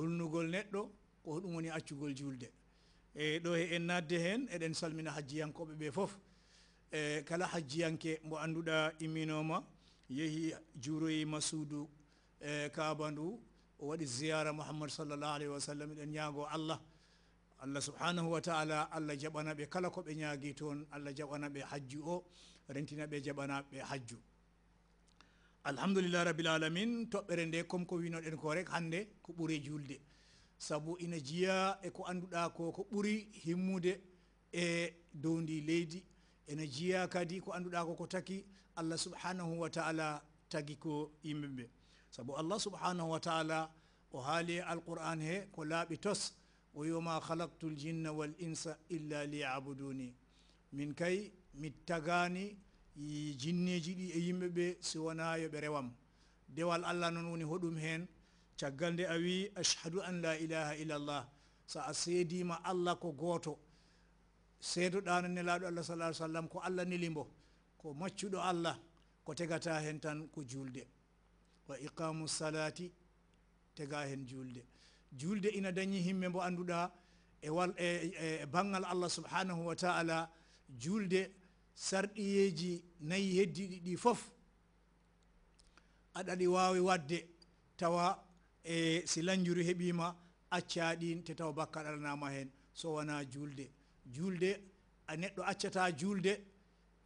hulnugol neɗɗo ko hoɗum woni accugol julde e ɗo e en nadde hen eɗen salmina hajjiyankoɓe ɓe foof e kala hajjiyanke mo anduɗa imminoma yeehi juroyima suudu e kaba ndu o waɗi ziyara mouhammad sallllah alayhi wa sallam eɗen ñaago allah allah subhanahu wa taala allah jaɓana ɓe kala koɓe ñaagui toon allah jaɓana ɓe hajju o rentina ɓe jaɓana ɓe hajju alhamdulillah rabbil alamin toɓɓere nde comme ko winoɗen ko rek hannde ko ɓuri julde sabu ina jiya e ko annduɗa ko ko ɓuri himmude e dow ndi leydi ene jiya kadi ko annduɗa ko ko taki allah subhanahu wa taala tagi ko yimɓeɓe sabu allah subhanahu wa taala o haali e alquran he ko laaɓi tos o wiyoma halaktu l jinna wal insa illa liyabuduni min kay mi tagani jinneji ɗi e yimɓeɓe siwona yoɓe rewam dewal allah noon woni hoɗum hen caggal nde a wi ashhadu an la ilaha illallah sa a seedima allah ko goto seedoɗano nelaɗo allah sa ah sallam ko allah nelimbo ko maccuɗo allah ko tegata hen tan ko julde wa iqamu salati tega hen julde julde ina dañi himme mbo anduɗa e wal e, e, e, e banggal allah subhanahu wa taala julde sarɗiyeji nayi heddiɗi ɗi fof aɗaɗi wawi wadde tawa e si lanjuri heeɓima accaɗin te tawa bakka ɗalanama hen so wona julde julde a neɗɗo accata julde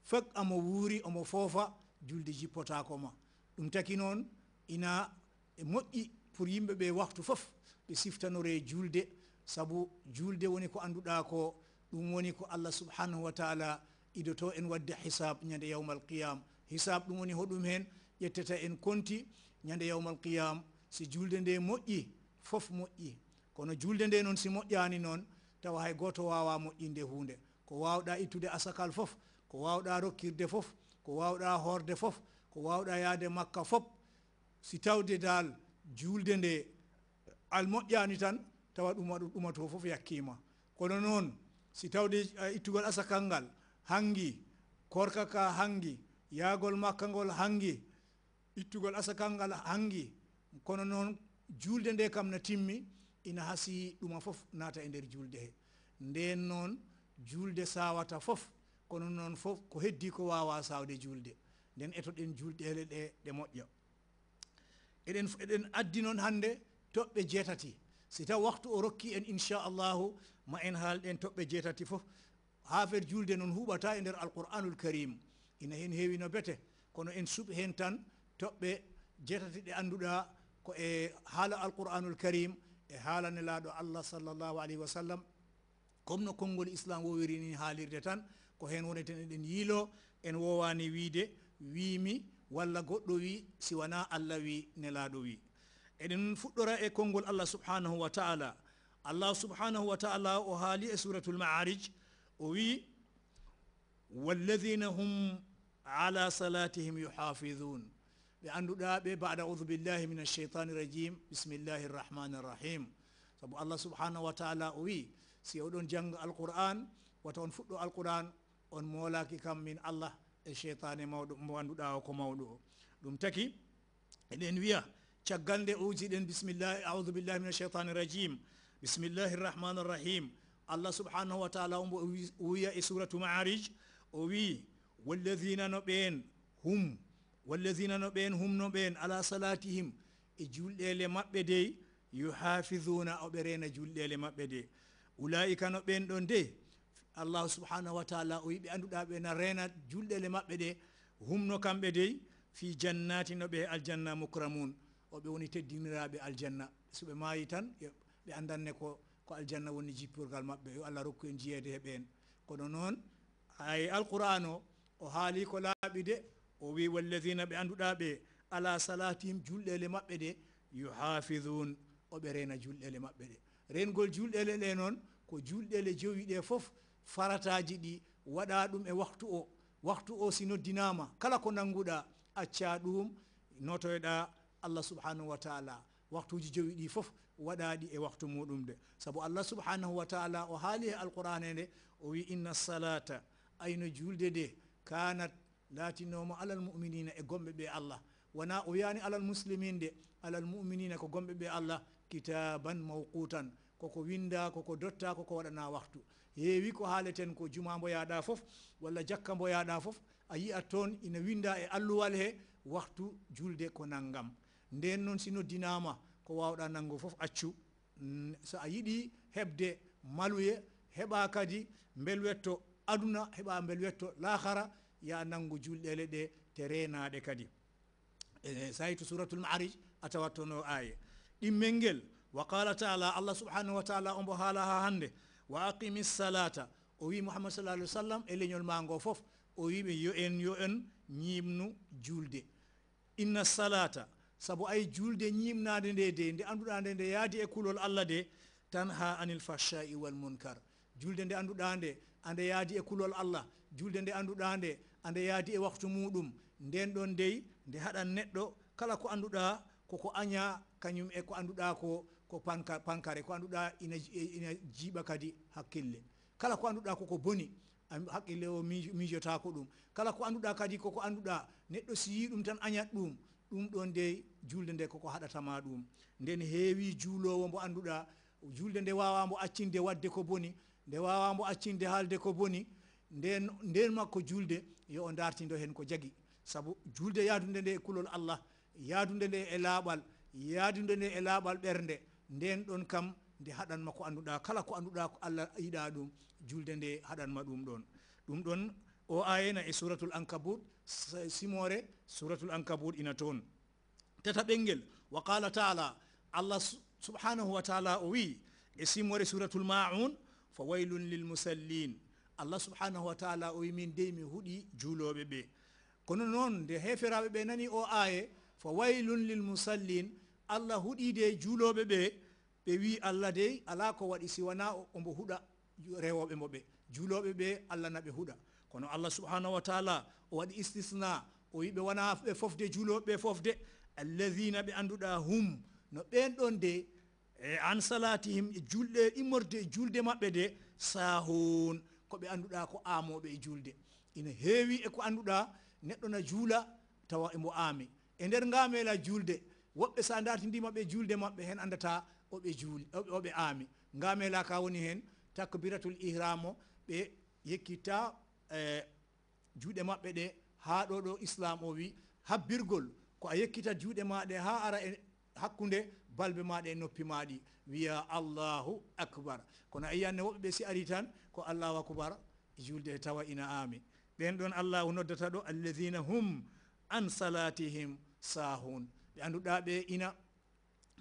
fak amo wuuri omo foofa julde jippotako ma ɗum taki noon ina e moƴƴi pour yimɓeɓe waftu foof ɓe siftanore julde saabu julde woni ko anduɗa ko ɗum woni ko allah subhanahu wa taala idoto en wadde hisab nyande yawmal qiyam hisab ɗum woni hoɗum hen ƴettata en konti nyande yawmal qiyam si julde nde moƴƴi fof moƴƴi kono julde nde non si moƴƴani non tawa hay goto wawa moƴƴinde hunde ko wawɗa ittude asakal fof ko wawɗa rokkirde fof ko wawɗa horde fof ko wawɗa yaade makka fof si tawde dal julde nde almoƴƴani tan tawa ɗuma ɗumato fof yakkima kono noon si tawde uh, ittugol asakal ngal hangi korka ka hangi yaagol makka ngol hangi ittugol asaka ngal hangi kono noon julde nde kam na timmi ina hasi ɗuma fof naata e nder julde he nden noon julde sawata fof kono noon fof ko heddi ko wawa sawde julde nden eto ɗen julɗele ɗe ɗe moƴƴa eɗen eɗen addi noon hannde toɓɓe jeetati si taw waktu o rokki en inchallahu ma en haalɗen toɓɓe jeetati fof haafere julde noon huɓata e nder alqur'anul karim ina hen heewi no bete kono en suɓ hen tan toɓɓe jetati ɗe annduɗa ko e haala alqur'anul karim e haala nelaɗo allah sallllahu alayhi wa sallam comme no konngol islam wowiri ni haalirde tan ko heen woneten eɗen yiilo en wowani wiide wiimi walla goɗɗo wi si wona allah wi nelaɗo wi eɗen fuɗɗora e konngol allah subhanahu wa taala allah subhanahu wa taala o haali e suratul maarij وي والذين هم على صلاتهم يحافظون لأنه دابي بعد أعوذ بالله من الشيطان الرجيم بسم الله الرحمن الرحيم سبو الله سبحانه وتعالى وي سيودون جنگ القرآن وتون فدو القرآن on moolaki kam min allah e cheytane mawɗo mo annduɗa o ko mawɗo o ɗum taki eɗen wiya caggal nde ujiɗen bisimillah audu billahi min alcheitani irrajim bisimillahi irrahmani irrahim allah subhanahu wa taala ombo wiya e suratu maarij o wi walladina no ɓeen hum walladina no ɓeen humno ɓeen ala salatihim e julɗele maɓɓe dey yuhafiduna oɓe reena julɗele maɓɓe de ulaika no ɓen ɗon de allahu subhanahu wa taala o yiɓe annduɗa ɓe na reena julɗele maɓɓe ɗe humno kamɓe dey fi jannati no ɓe aljanna mukramun oɓe woni teddiniraɓe aljanna so ɓe maayi tan ɓe andanne ko ko aljanna woni jippirgal maɓɓe yo allah rokku en jiyeede he ɓeen kono noon ay alqouran o o haali ko laaɓi de o wi walladina ɓe annduɗaa ɓe ala salatihim julɗele maɓɓe de yuhafidun oɓe reena julɗele maɓɓe ɗe reengol julɗele ɗe noon ko julɗele jowi ɗe fof farataji ɗi waɗa ɗum e waktu o waktu o si noddinama kala ko nannguɗa acca ɗum notoyoɗa allah subhanahu wa taala waktuji jowi ɗi fof waɗaɗi e waktu muɗum nde saabu allah subhanahu wa taala o haali e alqur'ana nde o wi inna salata ayno julde nde kanat latinoma alal muminina e gomɓe ɓe allah wona o wiyani alal muslimin de alal muminina ko gomɓe ɓe allah kitaban mawqutan koko winda koko dotta koko waɗana waktu heewi ko haaleten ko juma mbo yaɗa fof walla jakka mbo yaɗa fof a yi'at toon ina winda e alluwal he waktu julde ko nanggam nden noon si noddinama ko wawɗa nango foof accu so a yiɗi hebde maluye heɓa kadi bel wetto aduna heɓa bel wetto lahara ya nangu julɗele ɗe te renaɗe kadi e, sayi to suratul maarij a tawattono aye ɗimmel ngel wa qala taala allah subhanahu wa taala ombo haala ha hande wa aqimi salata o wi mouhamad sal alah sallam e leñol ma ngo foof o wiɓe yo en yo en ñimnu julde inna salata sabu ay julde ñimnade nde de nde anduɗa nde nde yaadi e kulol allah de tan ha anil fachai wal munkar julde nde anduɗa nde ande yaadi e kulol allah julde nde anduɗa nde ande yaadi e waktu muɗum nden ɗon ndey nde haɗan neɗɗo kala ko anduɗa koko aña kañum e ko anduɗa ko ko pankare ko anduɗa ina ina jiiɓa kadi hakkille kala ko anduɗa koko boni hakkille o mijotako ɗum kala ko anduɗa kadi koko anduɗa neɗɗo si yi ɗum tan añat ɗum ɗum ɗon nde julde nde koko haɗatama ɗum nden heewi juulowo mbo annduɗa julde nde wawamo accinde wadde ko boni nde wawamo accinde haalde ko boni nden nden makko julde yo o dartido hen ko jagi saabu julde yaadude nde e kulol allah yaadude nde e laaɓal yaadude nde e laaɓal ɓernde nden ɗon kam nde haɗanma ko annduɗa kala ko annduɗa ko allah yiɗa ɗum julde nde haɗanma ɗum ɗon ɗum ɗon o ayena e suratul ankabut simore suratul ankabut ina toon tata ɓelngel wa qala taala allah subhanahu wa taala o wi e simore suratul maun fa waylun lil musallin allah subhanahu wa taala o wi min de mi huuɗi juuloɓe ɓe kono noon nde heferaɓe ɓe nani o aye fa waylun lil musallin allah huɗide e juuloɓe ɓe ɓe wi allah dey ala ko waɗi siwana ombo huɗa rewoɓe mo juuloɓe ɓe allah na ɓe huɗa kono allah subhanahu wa taala o waɗi istisna o wi ɓe wona ɓe fofde juuloɓe fofde alladina ɓe annduɗa hum no ɓen ɗon de e an salatihim e julɗe immorde e julde maɓɓe de sahun ko koɓe annduɗa ko amoɓe e julde ina heewi e ko annduɗa neɗɗo na juula tawa emo aami e nder ngamela julde woɓɓe sa dartidima ɓe julde maɓɓe hen andata oɓe juuli oɓe aami ngamela ka woni hen takbiratul ihram o ɓe yekkita E juuɗe maɓɓe ɗe haa ɗo ɗo islam o wi habbirgol ko a yekkita juuɗe maɗe haa ara e hakkunde balbe maɗe e noppi maɗi wiya allahu akbar kono a yiyanne woɓɓe ɓe si ari tan ko allahu akbar julde e tawa ina aami ɓen ɗon allahu noddata ɗo alladina hum an salatihim sahun ɓe annduɗa ɓe ina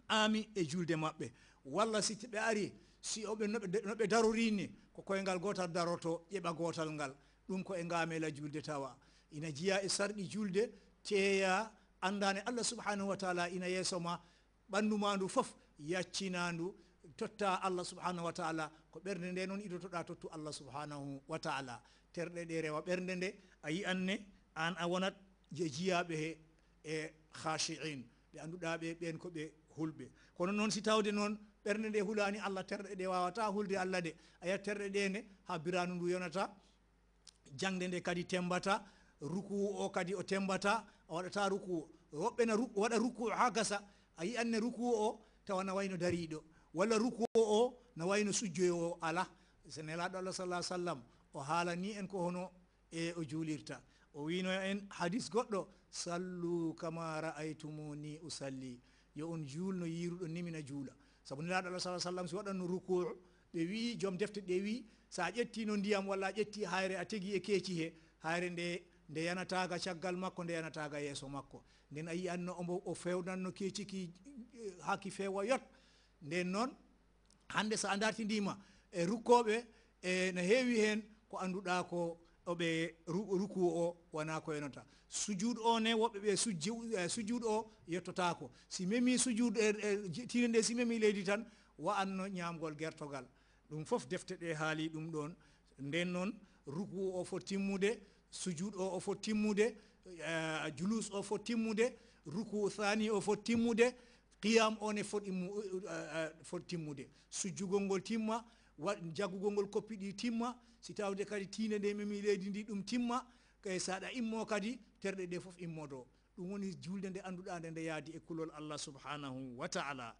aami e julde maɓɓe walla si ɓe ari si oɓe noɓe darorini ko koyngal gotal daroto ƴeɓa gotal ngal ɗum ko e ngamela julde tawa ina jiya e sarɗi julde teeya andane allah subhanahu wa taala ina yesoma bandu mandu ma ndu fof yaccinandu totta allah subhanahu wa taala ko ɓernde nde ido idotoɗa tottu allah subhanahu wa taala terde de rewa ɓernde nde ayi anne an awonat je jiyaɓe he e khashi'in ɓe annduɗa be ben ko be hulbe kono non si tawde noon ɓernde nde hulani allah terde de wawata hulde allah de a terde de ne ha biranu ndu yonata jangde nde kadi tembata ruku o kadi o tembata o waɗata ruku woɓɓe na waɗa ruku ha gasa a yiyanne ruku o tawa na wayno dariɗo walla ruku o na wayno sujjoyowo ala so nelaɗo allah sa ah sallam o haalani en ko hono e o juulirta o wino en hadis goɗɗo sallu kama raaytumuni usalli yo on juulno yiruɗo nimina juula saabu nelaɗo allah sa sallam si waɗanno ruku ɓe wi joom defte ɗe wi sa a ƴetti no ndiyam walla a ƴetti hayre a tegui e keeci he hayre nde nde yanataga caggal makko nde yanataga yesso makko nden a yiyatno omo o fewnanno keeci ki haki eh, fewa yot nden noon hande sa a dartidima e rukkoɓe e no heewi hen ko anduɗa ko oɓe ruku o wona ko yenota sujuud o ne woɓɓeɓe suj eh, sujuud o yettotako si memi sujuud e eh, tinende si memi leydi tan wa anno ñamgol gertogal dum fof defte de haali dum don den non ruku o fo timmude sujud o fo timmude julus o fo timmude ruku thani o fo timmude qiyam on e fo fo timmude sujjugol ngol timma jaggugol ngol koppi ɗi timma si tawde kadi tine de memi leedi ndi dum timma kay sada immo kadi terde de fof immodo dum woni julde de anduda de nde yaadi e kulol allah subhanahu wa taala